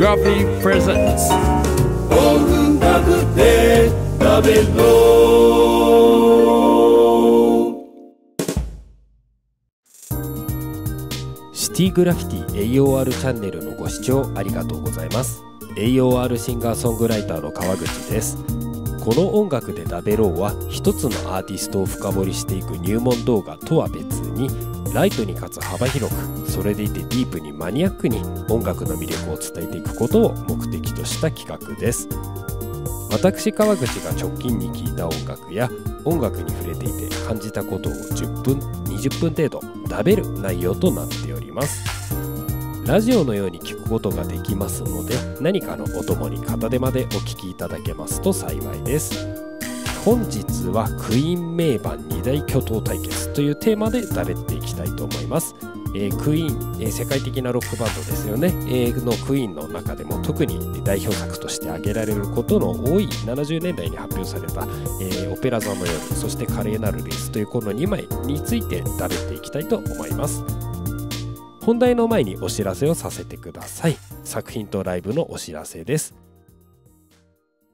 Grumpy Presents シティグラフィティ AOR チャンネルのご視聴ありがとうございます AOR シンガーソングライターの川口ですこの音楽でダベろうは一つのアーティストを深掘りしていく入門動画とは別にライトにかつ幅広くそれでいてディープにマニアックに音楽の魅力を伝えていくことを目的とした企画です私川口が直近に聴いた音楽や音楽に触れていて感じたことを10分20分程度食べる内容となっておりますラジオのように聞くことができますので何かのお供に片手間でお聴きいただけますと幸いです本日はクイーン名盤2大巨頭対決というテーマでだっていきたいと思います。えー、クイーン、えー、世界的なロックバンドですよね、えー、のクイーンの中でも特に代表作として挙げられることの多い70年代に発表された、えー、オペラ座の夜そして華麗なるレースというこの2枚についてだっていきたいと思います本題の前にお知らせをさせてください作品とライブのお知らせです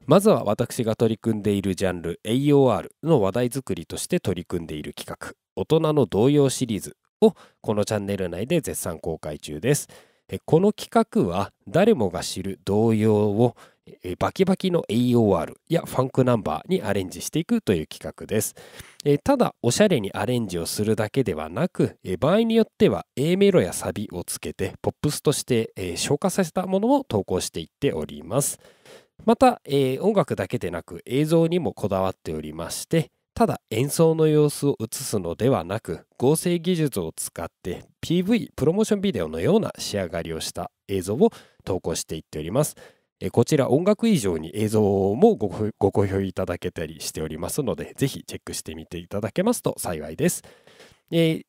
まずは私が取り組んでいるジャンル AOR の話題作りとして取り組んでいる企画大人の童謡シリーズをこのチャンネル内で絶賛公開中ですこの企画は誰もが知る童謡をバキバキの AOR やファンクナンバーにアレンジしていくという企画です。ただおしゃれにアレンジをするだけではなく場合によっては A メロやサビをつけてポップスとして消化させたものを投稿していっております。また、えー、音楽だけでなく映像にもこだわっておりましてただ演奏の様子を映すのではなく合成技術を使って PV プロモーションビデオのような仕上がりをした映像を投稿していっております。こちら音楽以上に映像もご好評いただけたりしておりますので、ぜひチェックしてみていただけますと幸いです。えー、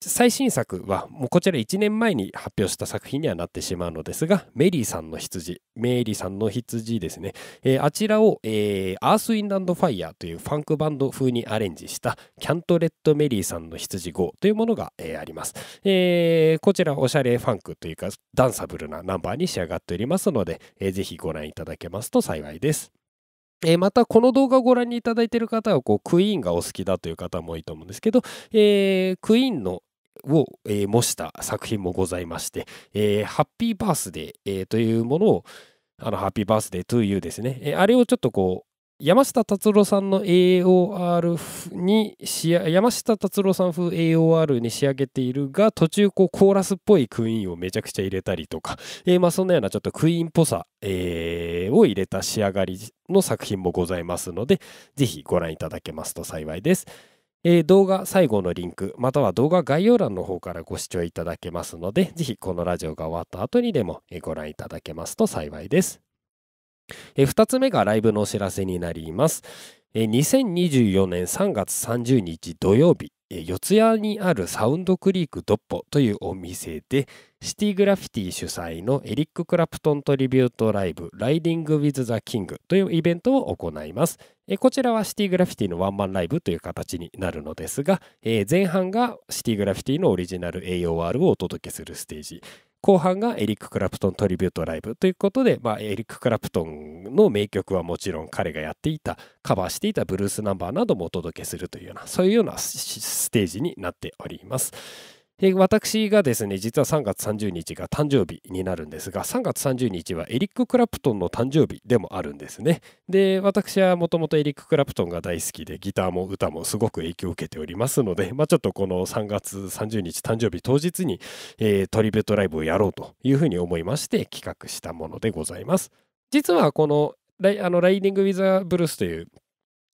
最新作はもうこちら1年前に発表した作品にはなってしまうのですがメリーさんの羊メリーさんの羊ですね、えー、あちらを、えー、アース・ウィンド・ファイヤーというファンクバンド風にアレンジしたキャントレット・メリーさんの羊5というものが、えー、あります、こちらおしゃれファンクというかダンサブルなナンバーに仕上がっておりますので、ぜひご覧いただけますと幸いですえまたこの動画をご覧にいただいている方はこうクイーンがお好きだという方も多いと思うんですけど、えクイーンのを、え模した作品もございまして、えハッピーバースデー、えというものを、あの、ハッピーバースデートゥーユーですね、えあれをちょっとこう、山下達郎さんの AOR に山下達郎さん風 AOR に仕上げているが途中こうコーラスっぽいクイーンをめちゃくちゃ入れたりとか、えー、まあそんなようなちょっとクイーンっぽさ、えー、を入れた仕上がりの作品もございますのでぜひご覧いただけますと幸いです。えー、動画最後のリンク、または動画概要欄の方からご視聴いただけますので、ぜひこのラジオが終わった後にでもご覧いただけますと幸いです。えー、2つ目がライブのお知らせになります。えー、2024年3月30日土曜日、四谷にあるサウンドクリークドッポというお店でシティグラフィティ主催のエリック・クラプトントリビュートライブ「ライディング・ウィズ・ザ・キング」というイベントを行いますこちらはシティグラフィティのワンマンライブという形になるのですが、前半がシティグラフィティのオリジナル AOR をお届けするステージ後半がエリック・クラプトントリビュートライブということで、まあ、エリック・クラプトンの名曲はもちろん彼がやっていたカバーしていたブルースナンバーなどもお届けするというようなそういうようなステージになっております。私がですね、実は3月30日が誕生日になるんですが、3月30日はエリック・クラプトンの誕生日でもあるんですね。で、私はもともとエリック・クラプトンが大好きで、ギターも歌もすごく影響を受けておりますので、まあ、ちょっとこの3月30日誕生日当日に、えー、トリベットライブをやろうというふうに思いまして企画したものでございます。実はこのライディング・ウィザー・ブルースという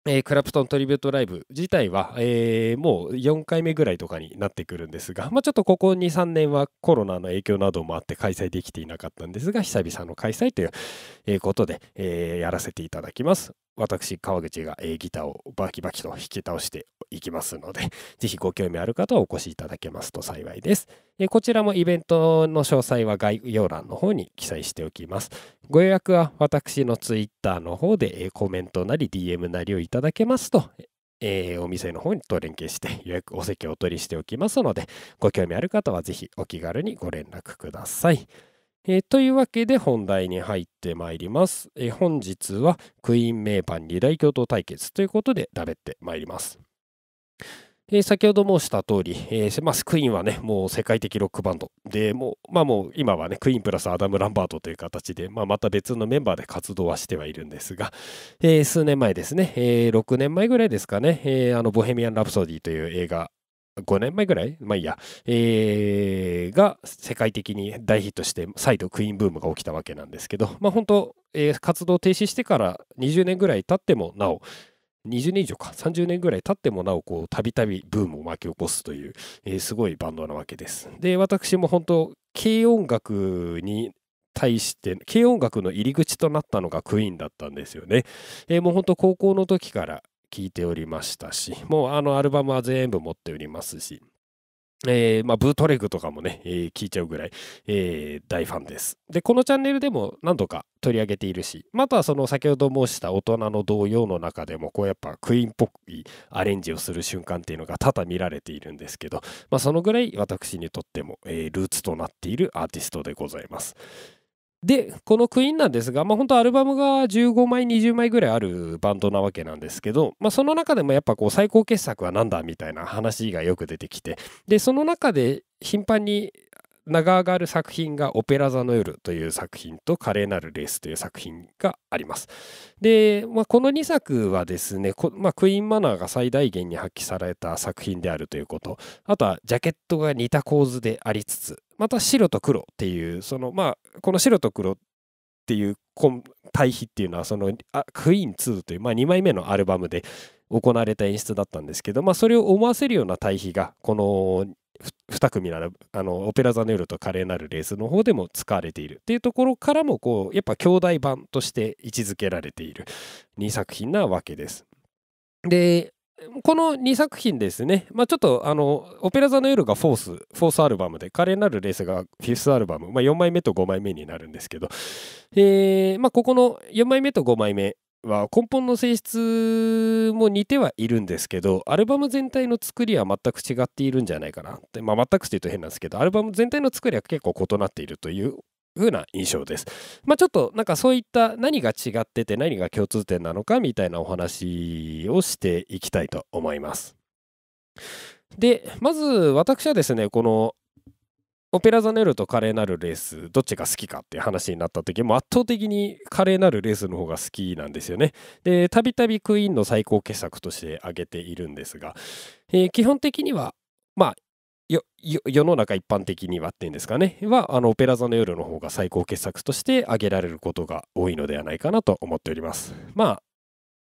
えー、クラプトントリビュートライブ自体は、えー、もう4回目ぐらいとかになってくるんですが、まあ、ちょっとここ2、3年はコロナの影響などもあって開催できていなかったんですが、久々の開催ということで、えー、やらせていただきます。私、川口が、えー、ギターをバキバキと弾き倒していきますので、ぜひご興味ある方はお越しいただけますと幸いです。えー、こちらもイベントの詳細は概要欄の方に記載しておきます。ご予約は私の Twitter の方で、えー、コメントなり DM なりをいただけますと、えー、お店の方と連携して 予約お席をお取りしておきますので、ご興味ある方はぜひお気軽にご連絡ください。えー、というわけで本題に入ってまいります。えー、本日はクイーン名パン二大共闘対決ということで食べてまいります。えー、先ほど申した通り、えーまあ、クイーンはね、もう世界的ロックバンドで、もう、まあもう今はね、クイーンプラスアダム・ランバートという形で、まあまた別のメンバーで活動はしてはいるんですが、えー、数年前ですね、えー、6年前ぐらいですかね、えー、あの、ボヘミアン・ラプソディという映画5年前ぐらいまあいいや、えー、が世界的に大ヒットして再度クイーンブームが起きたわけなんですけどまあ本当、えー、活動停止してから20年ぐらい経ってもなお20年以上か30年ぐらい経ってもなおこうたびたびブームを巻き起こすという、えー、すごいバンドなわけです。で私も本当軽音楽に対して軽音楽の入り口となったのがクイーンだったんですよね。えー、もう本当高校の時から聴いておりましたし、もうあのアルバムは全部持っておりますし、えー、まあ、ブートレグとかもね、えー、聞いちゃうぐらい、えー、大ファンです。で、このチャンネルでも何度か取り上げているし、まあ、あとはその先ほど申した大人の童謡の中でも、こうやっぱクイーンっぽいアレンジをする瞬間っていうのが多々見られているんですけど、まあ、そのぐらい私にとっても、えー、ルーツとなっているアーティストでございます。でこのクイーンなんですが、まあ、本当アルバムが15枚20枚ぐらいあるバンドなわけなんですけど、まあ、その中でもやっぱこう最高傑作は何だみたいな話がよく出てきてでその中で頻繁に長上がる作品が「オペラ座の夜」という作品と「華麗なるレース」という作品があります。で、まあ、この2作はですね、まあ、クイーンマナーが最大限に発揮された作品であるということあとはジャケットが似た構図でありつつまた白と黒っていうそのまあこの白と黒っていう対比っていうのはそのクイーン2という、まあ、2枚目のアルバムで行われた演出だったんですけど、まあ、それを思わせるような対比がこの2組ならあのオペラ座の夜と華麗なるレースの方でも使われているっていうところからもこうやっぱ兄弟版として位置づけられている2作品なわけです。でこの2作品ですね、まあ、ちょっとあの「オペラ座の夜」がフォースフォースアルバムで「華麗なるレース」がフィフスアルバム、まあ、4枚目と5枚目になるんですけど、えーまあ、ここの4枚目と5枚目は根本の性質も似てはいるんですけどアルバム全体の作りは全く違っているんじゃないかなって、まあ、全くというと変なんですけどアルバム全体の作りは結構異なっているという風な印象です。まあ、ちょっとなんかそういった何が違ってて何が共通点なのかみたいなお話をしていきたいと思います。でまず私はですねこのオペラザ・ネルと華麗なるレースどっちが好きかっていう話になった時も圧倒的に華麗なるレースの方が好きなんですよね。でたびたびクイーンの最高傑作として挙げているんですが、えー、基本的にはまあ世の中一般的にはっていうんですかねはあのオペラ座の夜の方が最高傑作として挙げられることが多いのではないかなと思っております。まあ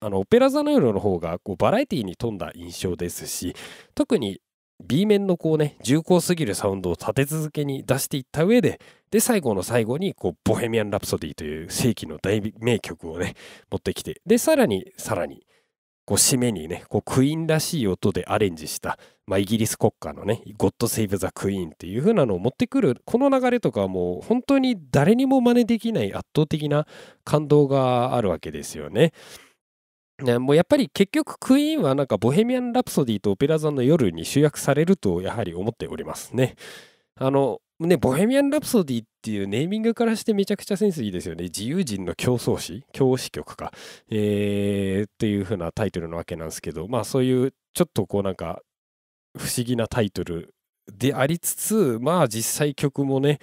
あのオペラ座の夜の方がこうバラエティに富んだ印象ですし特に B 面のこうね、重厚すぎるサウンドを立て続けに出していった上で、で、最後の最後に、こう、ボヘミアン・ラプソディという世紀の大名曲をね、持ってきて、で、さらに、さらに、こう、締めにね、こう、クイーンらしい音でアレンジした、まあ、イギリス国歌のね、ゴッド・セイブ・ザ・クイーンっていう風なのを持ってくる、この流れとかはもう、本当に誰にも真似できない圧倒的な感動があるわけですよね。ね、もうやっぱり結局クイーンはなんかボヘミアン・ラプソディとオペラ座の夜に集約されるとやはり思っておりますね。あのね、ボヘミアン・ラプソディっていうネーミングからしてめちゃくちゃセンスいいですよね。自由人の競争詞、教師曲か、えー、っていう風なタイトルなわけなんですけど、まあそういうちょっとこうなんか不思議なタイトルでありつつ、まあ実際曲もね、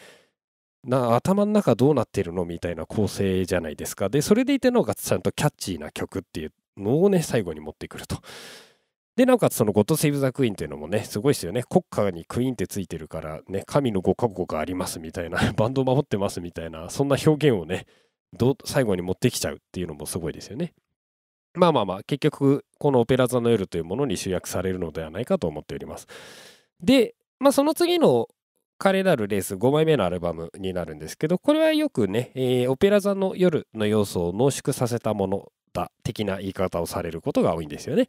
頭の中どうなってるのみたいな構成じゃないですか。で、それでいてのがちゃんとキャッチーな曲っていうのをね、最後に持ってくると。で、なおかつそのゴッド・セイブ・ザ・クイーンっていうのもね、すごいですよね。国家にクイーンってついてるから、ね、神のご覚悟がありますみたいな、バンドを守ってますみたいな、そんな表現をね、最後に持ってきちゃうっていうのもすごいですよね。まあまあまあ、結局、このオペラ座の夜というものに集約されるのではないかと思っております。で、まあその次の彼なるレース5枚目のアルバムになるんですけどこれはよくね、えー、オペラ座の夜の要素を濃縮させたものった的な言い方をされることが多いんですよね。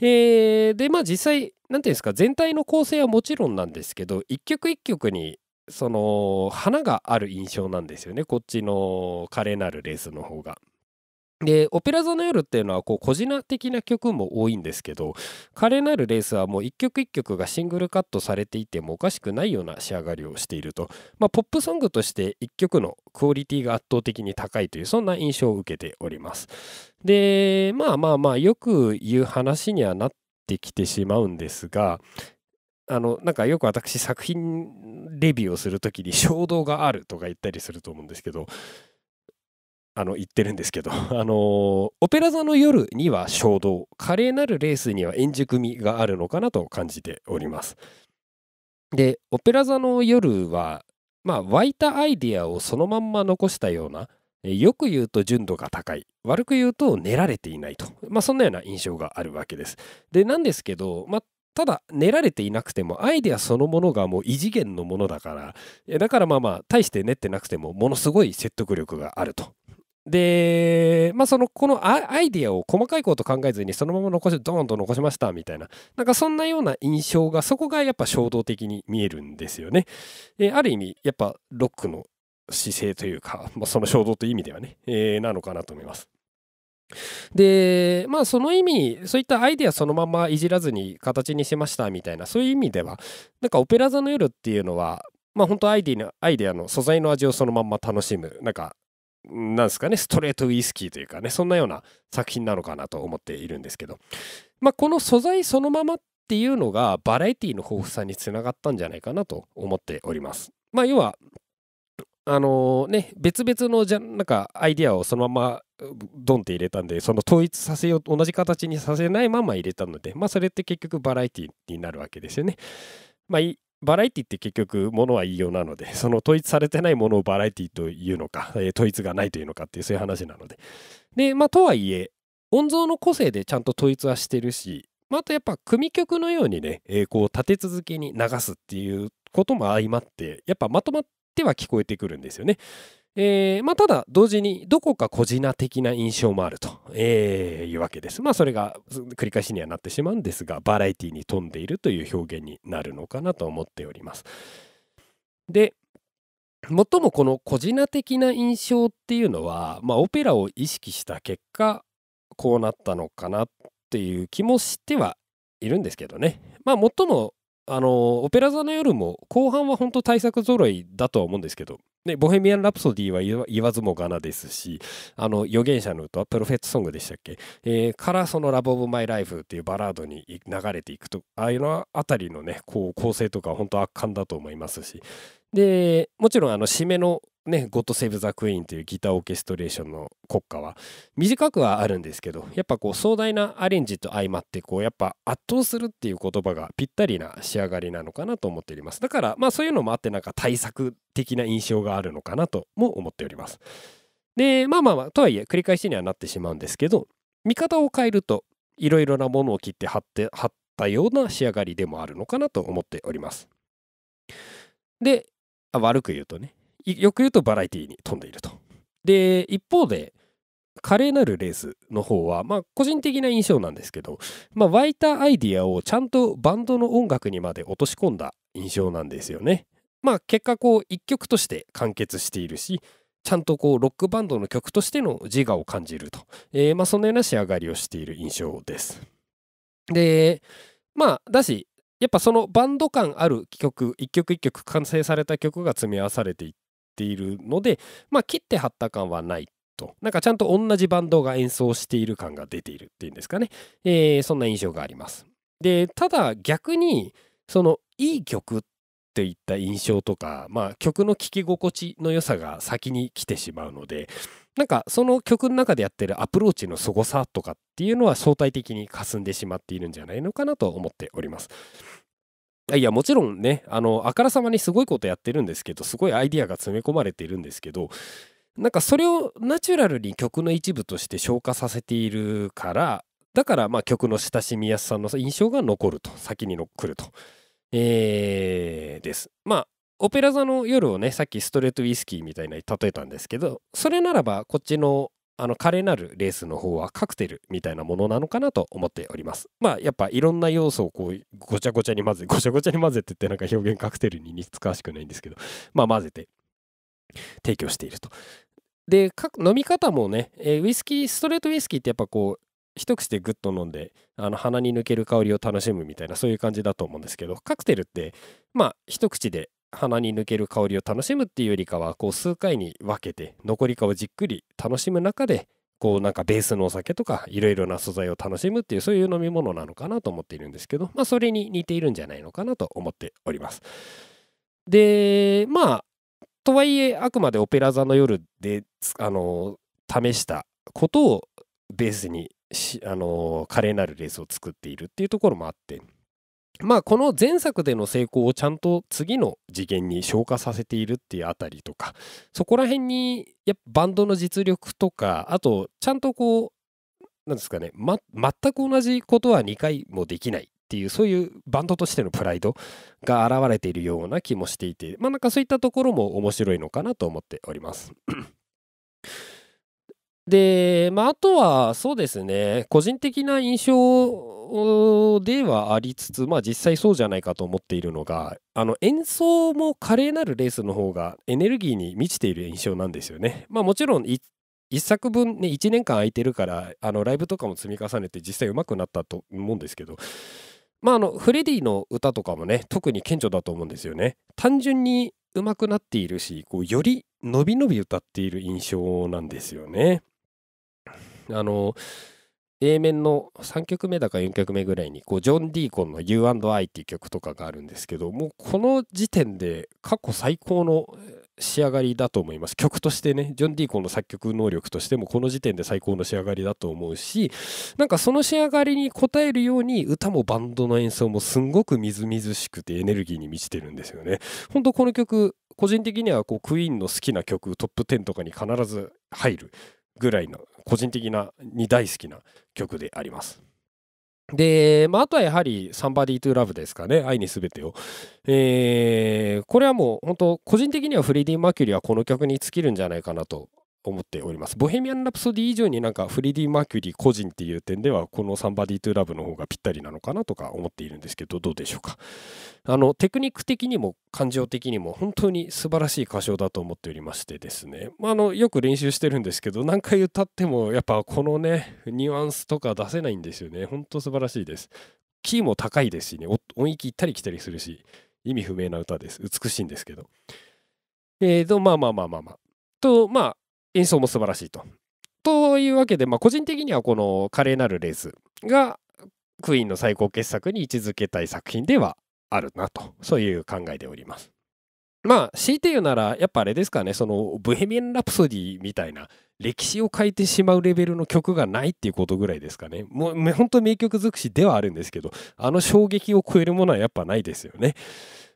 えー、でまあ実際何ていうんですか全体の構成はもちろんなんですけど一曲一曲にその花がある印象なんですよねこっちの華麗なるレースの方が。で、オペラ座の夜っていうのは、こう、的な曲も多いんですけど、華麗なるレースはもう一曲一曲がシングルカットされていてもおかしくないような仕上がりをしていると、まあ、ポップソングとして一曲のクオリティが圧倒的に高いという、そんな印象を受けております。で、まあまあまあ、よく言う話にはなってきてしまうんですが、あのなんかよく私作品レビューをする時に衝動があるとか言ったりすると思うんですけどあの言ってるんですけど、あのオペラ座の夜には衝動、華麗なるレースには円熟味があるのかなと感じております。で、オペラ座の夜は、まあ、湧いたアイディアをそのまんま残したような、よく言うと純度が高い、悪く言うと練られていないと、まあ、そんなような印象があるわけです。で、なんですけど、まあ、ただ練られていなくてもアイデアそのものがもう異次元のものだからだからまあまあ大して練ってなくてもものすごい説得力があるとで、まあ、その、このアイディアを細かいこと考えずに、そのまま残し、て、ドーンと残しました、みたいな。なんかそんなような印象が、そこがやっぱ衝動的に見えるんですよね。えある意味、やっぱロックの姿勢というか、まあ、その衝動という意味ではね、えー、なのかなと思います。でまあその意味そういったアイデアそのままいじらずに形にしましたみたいなそういう意味ではなんか「オペラ座の夜」っていうのはまあ本当アイデアのアイデアの素材の味をそのまま楽しむなんかなんですかね、ストレートウイスキーというかね、そんなような作品なのかなと思っているんですけど、まあ、この素材そのままっていうのがバラエティの豊富さにつながったんじゃないかなと思っております。まあ、要は、あのね、別々のじゃなんかアイデアをそのままドンって入れたんでその統一させよう同じ形にさせないまま入れたので、まあ、それって結局バラエティになるわけですよね。まあ、バラエティって結局ものは言いようなので その統一されてないものをバラエティというのか、えー、統一がないというのかっていうそういう話なのででまあとはいえ音像の個性でちゃんと統一はしてるし、まあ、あとやっぱ組曲のようにね、えー、こう立て続けに流すっていうことも相まってやっぱまとまっては聞こえてくるんですよね。えーまあ、ただ同時にどこか小品的な印象もあると、えー、いうわけです。まあそれが繰り返しにはなってしまうんですがバラエティに富んでいるという表現になるのかなと思っております。で最もこの小品的な印象っていうのは、まあ、オペラを意識した結果こうなったのかなっていう気もしてはいるんですけどね。まあ最もあのオペラ座の夜も後半は本当対策揃いだとは思うんですけど、ね、ボヘミアン・ラプソディは言わずもがなですし、あの、預言者の歌はプロフェットソングでしたっけ、えー、からそのラブ・オブ・マイ・ライフっていうバラードに流れていくと、ああいうのあたりのね、こう構成とか本当圧巻だと思いますし、で、もちろんあの、締めのね、ゴッド・セーブ・ザ・クイーンというギターオーケストレーションの国歌は短くはあるんですけどやっぱこう壮大なアレンジと相まってこうやっぱ圧倒するっていう言葉がぴったりな仕上がりなのかなと思っておりますだからまあそういうのもあってなんか対策的な印象があるのかなとも思っておりますでまあまあまあとはいえ繰り返しにはなってしまうんですけど見方を変えるといろいろなものを切って貼って貼ったような仕上がりでもあるのかなと思っておりますで悪く言うとねよく言うとバラエティに富んでいると。で、一方で、華麗なるレースの方は、まあ、個人的な印象なんですけど、まあ、湧いたアイディアをちゃんとバンドの音楽にまで落とし込んだ印象なんですよね。まあ、結果こう一曲として完結しているしちゃんとこうロックバンドの曲としての自我を感じると、えー、まあそのような仕上がりをしている印象です。でまあだしやっぱそのバンド感ある曲一曲一曲完成された曲が詰め合わされていて。っているので、まあ、切って貼った感はないと。なんかちゃんと同じバンドが演奏している感が出ているっていうんですかね。えー、そんな印象があります。で、ただ逆に、そのいい曲っていった印象とか、まあ、曲の聴き心地の良さが先に来てしまうので、なんかその曲の中でやってるアプローチの凄さとかっていうのは相対的に霞んでしまっているんじゃないのかなと思っております。いやもちろんねあのあからさまにすごいことやってるんですけどすごいアイディアが詰め込まれてるんですけどなんかそれをナチュラルに曲の一部として消化させているからだからまあ曲の親しみやすさの印象が残ると先にの来ると、えー、です。まあオペラ座の夜をねさっきストレートウイスキーみたいなに例えたんですけどそれならばこっちのあの彼なるレースの方はカクテルみたいなものなのかなと思っておりますまあやっぱいろんな要素をこうごちゃごちゃに混ぜ ごちゃごちゃに混ぜてってなんか表現カクテルに似つかわしくないんですけどまあ混ぜて提供しているとで飲み方もね、えー、ウイスキーストレートウイスキーってやっぱこう一口でグッと飲んであの鼻に抜ける香りを楽しむみたいなそういう感じだと思うんですけどカクテルってまあ一口で鼻に抜ける香りを楽しむっていうよりかはこう数回に分けて残り香をじっくり楽しむ中でこうなんかベースのお酒とかいろいろな素材を楽しむっていうそういう飲み物なのかなと思っているんですけどまあそれに似ているんじゃないのかなと思っております。でまあとはいえあくまでオペラ座の夜であの試したことをベースにあの華麗なるレースを作っているっていうところもあってまあこの前作での成功をちゃんと次の次元に昇華させているっていうあたりとかそこら辺にやっぱバンドの実力とかあとちゃんとこうなんですかね、ま、全く同じことは2回もできないっていうそういうバンドとしてのプライドが現れているような気もしていてまあなんかそういったところも面白いのかなと思っておりますで、まあ、あとはそうですね、個人的な印象ではありつつ、まあ、実際そうじゃないかと思っているのが、あの演奏も華麗なるレースの方がエネルギーに満ちている印象なんですよね。まあ、もちろん1作分ね1年間空いてるからあのライブとかも積み重ねて実際上手くなったと思うんですけどまああのフレディの歌とかもね特に顕著だと思うんですよね単純に上手くなっているしこうより伸び伸び歌っている印象なんですよねあの A 面の3曲目だか4曲目ぐらいにこうジョン・ディーコンの U&I っていう曲とかがあるんですけどもうこの時点で過去最高の仕上がりだと思います曲としてねジョン・ディーコンの作曲能力としてもこの時点で最高の仕上がりだと思うしなんかその仕上がりに応えるように歌もバンドの演奏もすんごくみずみずしくてエネルギーに満ちてるんですよね本当この曲個人的にはこうクイーンの好きな曲トップ10とかに必ず入るぐらいの個人的なに大好きな曲であります。で、まあ、あとはやはり「サンバディ・トゥ・ラブ」ですかね「愛にすべてを」えー、これはもう本当個人的にはフレディ・マキュリーはこの曲に尽きるんじゃないかなと思っております。ボヘミアン・ラプソディ以上になんかフレディ・マーキュリー個人っていう点ではこの「サンバディ・トゥ・ラブ」の方がぴったりなのかなとか思っているんですけどどうでしょうかあのテクニック的にも感情的にも本当に素晴らしい歌唱だと思っておりましてですね、まあ、あのよく練習してるんですけど何回歌ってもやっぱこのねニュアンスとか出せないんですよね本当素晴らしいですキーも高いですしね音域行ったり来たりするし意味不明な歌です美しいんですけどえーとまあまあまあまあまあとまあ演奏も素晴らしいと。というわけで、まあ、個人的にはこの華麗なるレースがクイーンの最高傑作に位置づけたい作品ではあるなと、そういう考えでおります。まあ、強いて言うなら、やっぱあれですかね、その、ブヘミアン・ラプソディみたいな、歴史を変えてしまうレベルの曲がないっていうことぐらいですかね。もう、本当名曲尽くしではあるんですけど、あの衝撃を超えるものはやっぱないですよね。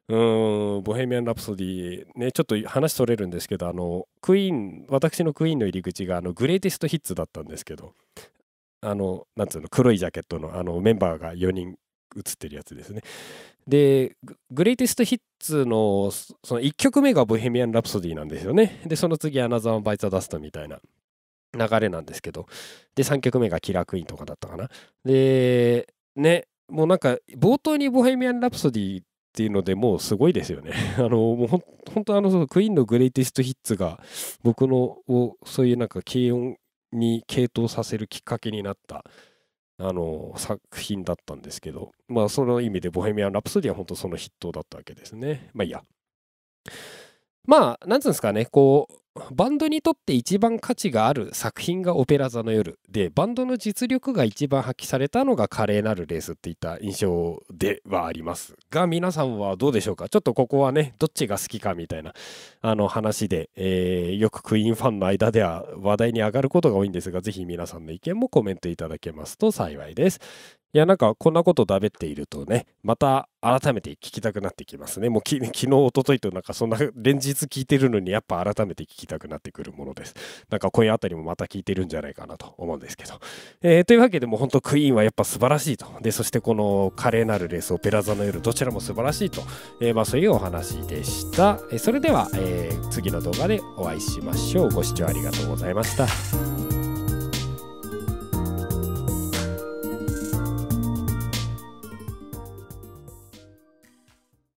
うんボヘミアン・ラプソディ、ね、ちょっと話取れるんですけどあのクイーン私のクイーンの入り口があのグレイテストヒッツだったんですけどあのなんつうの黒いジャケットのあのメンバーが4人写ってるやつですねでグレイテストヒッツのその1曲目がボヘミアン・ラプソディなんですよねでその次アナザー・バイザ・ダストみたいな流れなんですけどで3曲目がキラー・クイーンとかだったかなでねもうなんか冒頭にボヘミアン・ラプソディっていうのでもうすごいですよね。あの、もうほん本当あの、そのクイーンのグレイティストヒッツが僕のをそういうなんか軽音に傾倒させるきっかけになったあの作品だったんですけど、まあその意味でボヘミアン・ラプソディは本当その筆頭だったわけですね。まあいいや。まあ、なんつうんですかね、こう、バンドにとって一番価値がある作品がオペラ座の夜で、バンドの実力が一番発揮されたのが華麗なるレースっていった印象ではありますが、皆さんはどうでしょうかちょっとここはね、どっちが好きかみたいな、あの話で、えー、よくクイーンファンの間では話題に上がることが多いんですが、ぜひ皆さんの意見もコメントいただけますと幸いです。いやなんかこんなことだべっているとねまた改めて聞きたくなってきますねもう 昨日一昨日となんかそんな連日聞いてるのにやっぱ改めて聞きたくなってくるものですなんか今夜あたりもまた聞いてるんじゃないかなと思うんですけど、えー、というわけでも本当クイーンはやっぱ素晴らしいとでそしてこの華麗なるレースオペラ座の夜どちらも素晴らしいと、えー、まあそういうお話でした、えー、それでは、え次の動画でお会いしましょうご視聴ありがとうございました